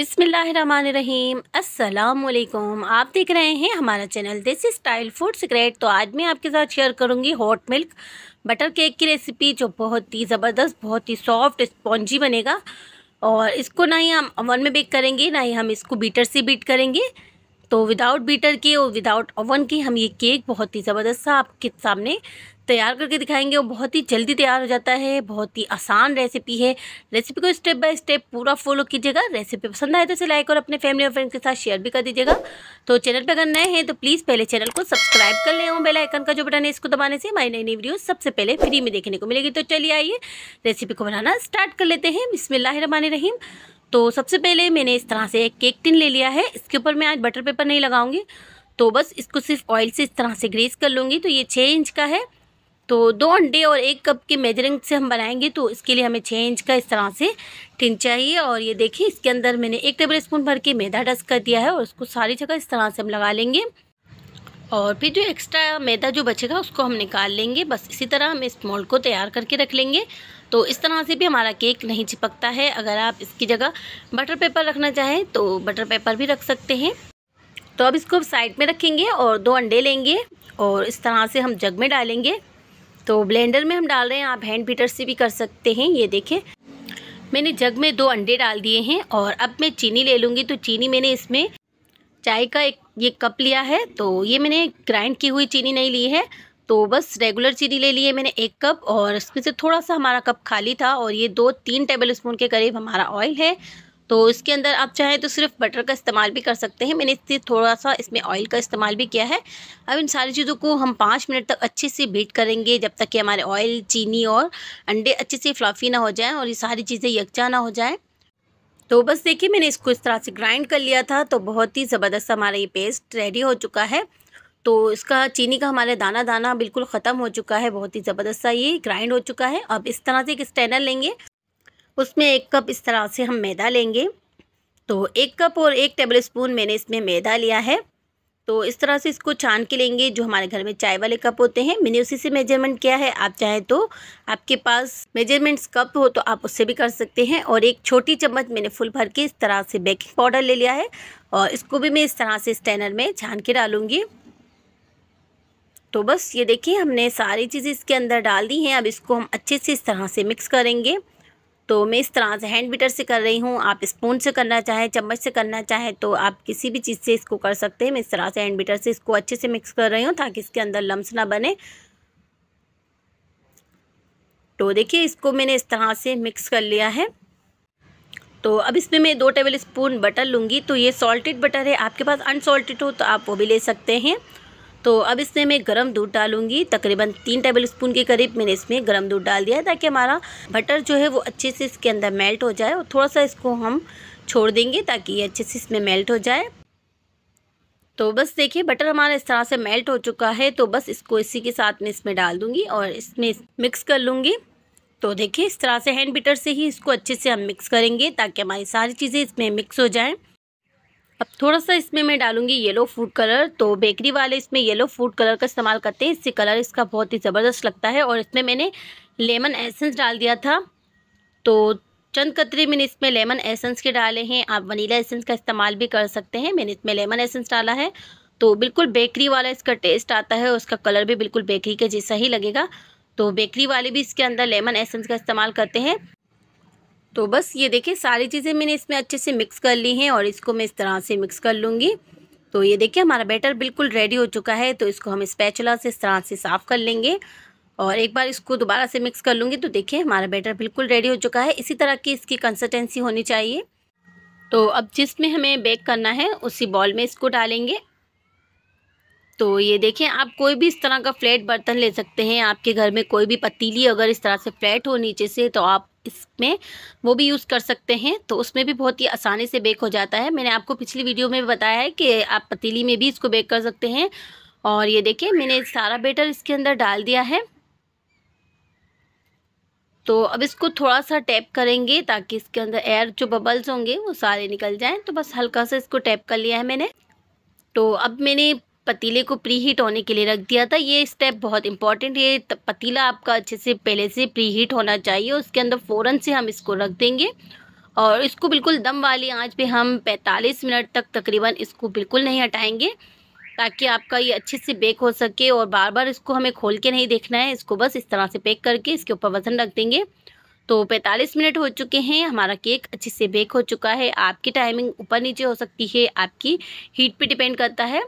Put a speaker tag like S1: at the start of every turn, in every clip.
S1: अस्सलाम वालेकुम आप देख रहे हैं हमारा चैनल देसी स्टाइल फूड सीक्रेट तो आज मैं आपके साथ शेयर करूंगी हॉट मिल्क बटर केक की रेसिपी जो बहुत ही ज़बरदस्त बहुत ही सॉफ्ट स्पॉन्जी बनेगा और इसको ना ही हम ओवन में बेक करेंगे ना ही हम इसको बीटर से बीट करेंगे तो विदाउट बीटर के और विदाउट ओवन के हम ये केक बहुत ही ज़बरदस्त सा आपके सामने तैयार करके दिखाएंगे और बहुत ही जल्दी तैयार हो जाता है बहुत ही आसान रेसिपी है रेसिपी को स्टेप बाय स्टेप पूरा फॉलो कीजिएगा रेसिपी पसंद आए तो इसे लाइक और अपने फैमिली और फ्रेंड के साथ शेयर भी कर दीजिएगा तो चैनल पर अगर नए हैं तो प्लीज़ पहले चैनल को सब्सक्राइब कर लें और बेलाइकन का जो बटन है इसको दबाने से हमारी नई नई वीडियो सबसे पहले फ्री में देखने को मिलेगी तो चलिए आइए रेसिपी को बनाना स्टार्ट कर लेते हैं रहीम तो सबसे पहले मैंने इस तरह से एक केक टिन ले लिया है इसके ऊपर मैं आज बटर पेपर नहीं लगाऊंगी तो बस इसको सिर्फ ऑयल से इस तरह से ग्रेस कर लूँगी तो ये छः इंच का है तो दो अंडे और एक कप के मेजरिंग से हम बनाएंगे तो इसके लिए हमें छः इंच का इस तरह से टिन चाहिए और ये देखिए इसके अंदर मैंने एक टेबल स्पून भर के मैदा डस्ट कर दिया है और उसको सारी जगह इस तरह से हम लगा लेंगे और फिर जो एक्स्ट्रा मैदा जो बचेगा उसको हम निकाल लेंगे बस इसी तरह हम इस मोल्ड को तैयार करके रख लेंगे तो इस तरह से भी हमारा केक नहीं चिपकता है अगर आप इसकी जगह बटर पेपर रखना चाहें तो बटर पेपर भी रख सकते हैं तो अब इसको साइड में रखेंगे और दो अंडे लेंगे और इस तरह से हम जग में डालेंगे तो ब्लेंडर में हम डाल रहे हैं आप हैंड बीटर से भी कर सकते हैं ये देखें मैंने जग में दो अंडे डाल दिए हैं और अब मैं चीनी ले लूँगी तो चीनी मैंने इसमें चाय का एक ये कप लिया है तो ये मैंने ग्राइंड की हुई चीनी नहीं ली है तो बस रेगुलर चीनी ले ली है मैंने एक कप और इसमें से थोड़ा सा हमारा कप खाली था और ये दो तीन टेबल स्पून के करीब हमारा ऑयल है तो इसके अंदर आप चाहें तो सिर्फ बटर का इस्तेमाल भी कर सकते हैं मैंने इससे थोड़ा सा इसमें ऑयल का इस्तेमाल भी किया है अब इन सारी चीज़ों को हम पाँच मिनट तक अच्छे से बीट करेंगे जब तक कि हमारे ऑयल चीनी और अंडे अच्छे से फ्लाफी ना हो जाएँ और ये सारी चीज़ें यकजा ना हो जाएँ तो बस देखिए मैंने इसको इस तरह से ग्राइंड कर लिया था तो बहुत ही ज़बरदस्त हमारा ये पेस्ट रेडी हो चुका है तो इसका चीनी का हमारा दाना दाना बिल्कुल ख़त्म हो चुका है बहुत ही ज़बरदस्त सा ये ग्राइंड हो चुका है अब इस तरह से एक स्टैनर लेंगे उसमें एक कप इस तरह से हम मैदा लेंगे तो एक कप और एक टेबल स्पून मैंने इसमें मैदा लिया है तो इस तरह से इसको छान के लेंगे जो हमारे घर में चाय वाले कप होते हैं मैंने उसी से मेजरमेंट किया है आप चाहें तो आपके पास मेजरमेंट्स कप हो तो आप उससे भी कर सकते हैं और एक छोटी चम्मच मैंने फुल भर के इस तरह से बेकिंग पाउडर ले लिया है और इसको भी मैं इस तरह से स्टैनर में छान के डालूँगी तो बस ये देखिए हमने सारी चीज़ें इसके अंदर डाल दी हैं अब इसको हम अच्छे से इस तरह से मिक्स करेंगे तो मैं इस तरह से हैंड बीटर से कर रही हूँ आप स्पून से करना चाहें चम्मच से करना चाहें तो आप किसी भी चीज़ से इसको कर सकते हैं मैं इस तरह से हैंड बीटर से इसको अच्छे से मिक्स कर रही हूँ ताकि इसके अंदर लम्स ना बने तो देखिए इसको मैंने इस तरह से मिक्स कर लिया है तो अब इसमें मैं दो टेबल स्पून बटर लूँगी तो ये सॉल्टेड बटर है आपके पास अनसॉल्टेड हो तो आप वो भी ले सकते हैं तो अब इसमें मैं गर्म दूध डालूंगी तकरीबन तीन टेबल स्पून के करीब मैंने इसमें गर्म दूध डाल दिया है ताकि हमारा बटर जो है वो अच्छे से इसके अंदर मेल्ट हो जाए और थोड़ा सा इसको हम छोड़ देंगे ताकि ये अच्छे से इसमें मेल्ट हो जाए तो बस देखिए बटर हमारा इस तरह से मेल्ट हो चुका है तो बस इसको इसी के साथ में इसमें डाल दूँगी और इसमें मिक्स कर लूँगी तो देखिए इस तरह से हैंड बीटर से ही इसको अच्छे से हम मिक्स करेंगे ताकि हमारी सारी चीज़ें इसमें मिक्स हो जाएँ अब थोड़ा सा इसमें मैं डालूंगी येलो फूड कलर तो बेकरी वाले इसमें येलो फूड कलर का इस्तेमाल करते हैं इससे कलर इसका बहुत ही ज़बरदस्त लगता है और इसमें मैंने लेमन एसेंस डाल दिया था तो चंद कतरे मैंने इसमें लेमन एसेंस के डाले हैं आप वनीला एसेंस का इस्तेमाल भी कर सकते हैं मैंने इसमें लेमन एसेंस डाला है तो बिल्कुल बेकरी वाला इसका टेस्ट आता है उसका कलर भी बिल्कुल बेकरी के जैसा ही लगेगा तो बेकरी वाले भी इसके अंदर लेमन एसेंस का इस्तेमाल करते हैं तो बस ये देखिए सारी चीज़ें मैंने इसमें अच्छे से मिक्स कर ली हैं और इसको मैं इस तरह से मिक्स कर लूँगी तो ये देखिए हमारा बैटर बिल्कुल रेडी हो चुका है तो इसको हम स्पैचुला से इस तरह से साफ़ कर लेंगे और एक बार इसको दोबारा से मिक्स कर लूँगी तो देखिए हमारा बैटर बिल्कुल रेडी हो चुका है इसी तरह की इसकी कंसिस्टेंसी होनी चाहिए तो अब जिसमें हमें बेक करना है उसी बॉल में इसको डालेंगे तो ये देखें आप कोई भी इस तरह का फ्लैट बर्तन ले सकते हैं आपके घर में कोई भी पतीली अगर इस तरह से फ्लैट हो नीचे से तो आप इसमें वो भी यूज़ कर सकते हैं तो उसमें भी बहुत ही आसानी से बेक हो जाता है मैंने आपको पिछली वीडियो में बताया है कि आप पतीली में भी इसको बेक कर सकते हैं और ये देखिए मैंने सारा बेटर इसके अंदर डाल दिया है तो अब इसको थोड़ा सा टैप करेंगे ताकि इसके अंदर एयर जो बबल्स होंगे वो सारे निकल जाएं तो बस हल्का सा इसको टैप कर लिया है मैंने तो अब मैंने पतीले को प्री हीट होने के लिए रख दिया था ये स्टेप बहुत इंपॉर्टेंट है पतीला आपका अच्छे से पहले से प्री हीट होना चाहिए उसके अंदर फ़ौरन से हम इसको रख देंगे और इसको बिल्कुल दम वाली आंच पे हम 45 मिनट तक तकरीबन इसको बिल्कुल नहीं हटाएंगे ताकि आपका ये अच्छे से बेक हो सके और बार बार इसको हमें खोल के नहीं देखना है इसको बस इस तरह से पैक करके इसके ऊपर वज़न रख देंगे तो 45 मिनट हो चुके हैं हमारा केक अच्छे से बेक हो चुका है आपकी टाइमिंग ऊपर नीचे हो सकती है आपकी हीट पे डिपेंड करता है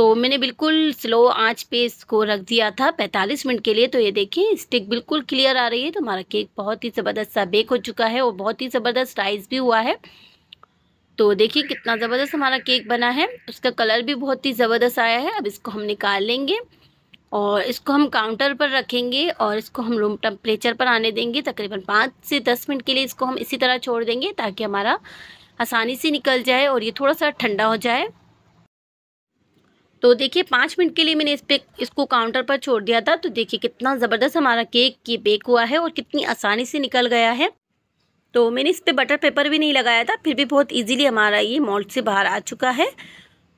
S1: तो मैंने बिल्कुल स्लो आंच पे इसको रख दिया था 45 मिनट के लिए तो ये देखिए स्टिक बिल्कुल क्लियर आ रही है तो हमारा केक बहुत ही ज़बरदस्त सा बेक हो चुका है और बहुत ही ज़बरदस्त राइस भी हुआ है तो देखिए कितना ज़बरदस्त हमारा केक बना है उसका कलर भी बहुत ही ज़बरदस्त आया है अब इसको हम निकाल लेंगे और इसको हम काउंटर पर रखेंगे और इसको हम रूम टेम्परेचर पर आने देंगे तकरीबन पाँच से दस मिनट के लिए इसको हम इसी तरह छोड़ देंगे ताकि हमारा आसानी से निकल जाए और ये थोड़ा सा ठंडा हो जाए तो देखिए पाँच मिनट के लिए मैंने इस पर इसको काउंटर पर छोड़ दिया था तो देखिए कितना ज़बरदस्त हमारा केक ये बेक हुआ है और कितनी आसानी से निकल गया है तो मैंने इस पर पे बटर पेपर भी नहीं लगाया था फिर भी बहुत इजीली हमारा ये मॉल्ट से बाहर आ चुका है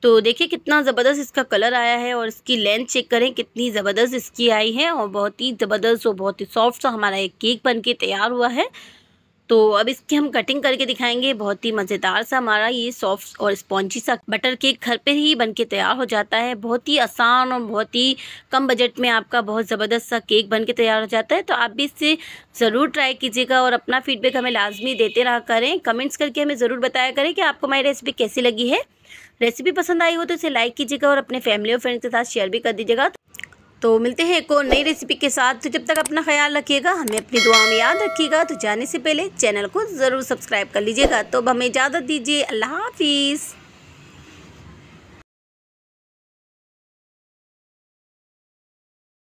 S1: तो देखिए कितना ज़बरदस्त इसका कलर आया है और इसकी लेंथ चेक करें कितनी ज़बरदस्त इसकी आई है और बहुत ही ज़बरदस्त और बहुत ही सॉफ्ट सा हमारा एक केक बन के तैयार हुआ है तो अब इसकी हम कटिंग करके दिखाएंगे बहुत ही मज़ेदार सा हमारा ये सॉफ्ट और स्पॉन्जी सा बटर केक घर पे ही बन के तैयार हो जाता है बहुत ही आसान और बहुत ही कम बजट में आपका बहुत ज़बरदस्त सा केक बन के तैयार हो जाता है तो आप भी इससे ज़रूर ट्राई कीजिएगा और अपना फीडबैक हमें लाजमी देते रहा करें कमेंट्स करके हमें ज़रूर बताया करें कि आपको हमारी रेसिपी कैसी लगी है रेसिपी पसंद आई हो तो इसे लाइक कीजिएगा और अपने फैमिली और फ्रेंड्स के साथ शेयर भी कर दीजिएगा तो मिलते हैं एक और नई रेसिपी के साथ तो जब तक अपना ख्याल रखिएगा हमें अपनी दुआ में याद रखिएगा तो जाने से पहले चैनल को ज़रूर सब्सक्राइब कर लीजिएगा तो अब हमें इजाज़त दीजिए अल्लाह हाफिज़